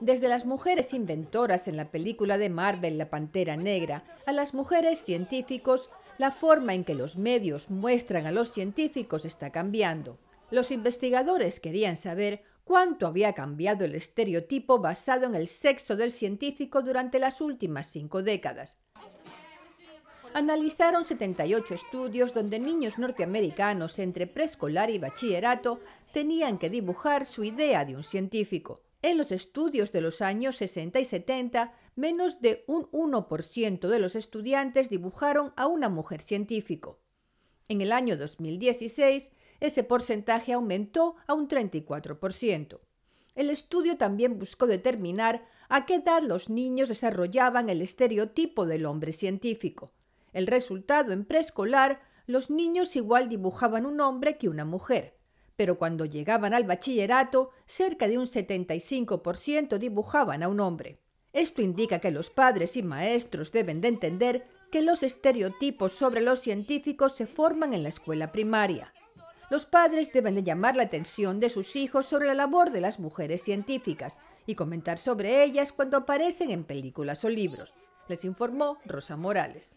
desde las mujeres inventoras en la película de Marvel La Pantera Negra, a las mujeres científicos, la forma en que los medios muestran a los científicos está cambiando. Los investigadores querían saber cuánto había cambiado el estereotipo basado en el sexo del científico durante las últimas cinco décadas. Analizaron 78 estudios donde niños norteamericanos entre preescolar y bachillerato tenían que dibujar su idea de un científico. En los estudios de los años 60 y 70, menos de un 1% de los estudiantes dibujaron a una mujer científico. En el año 2016, ese porcentaje aumentó a un 34%. El estudio también buscó determinar a qué edad los niños desarrollaban el estereotipo del hombre científico. El resultado en preescolar, los niños igual dibujaban un hombre que una mujer pero cuando llegaban al bachillerato, cerca de un 75% dibujaban a un hombre. Esto indica que los padres y maestros deben de entender que los estereotipos sobre los científicos se forman en la escuela primaria. Los padres deben de llamar la atención de sus hijos sobre la labor de las mujeres científicas y comentar sobre ellas cuando aparecen en películas o libros, les informó Rosa Morales.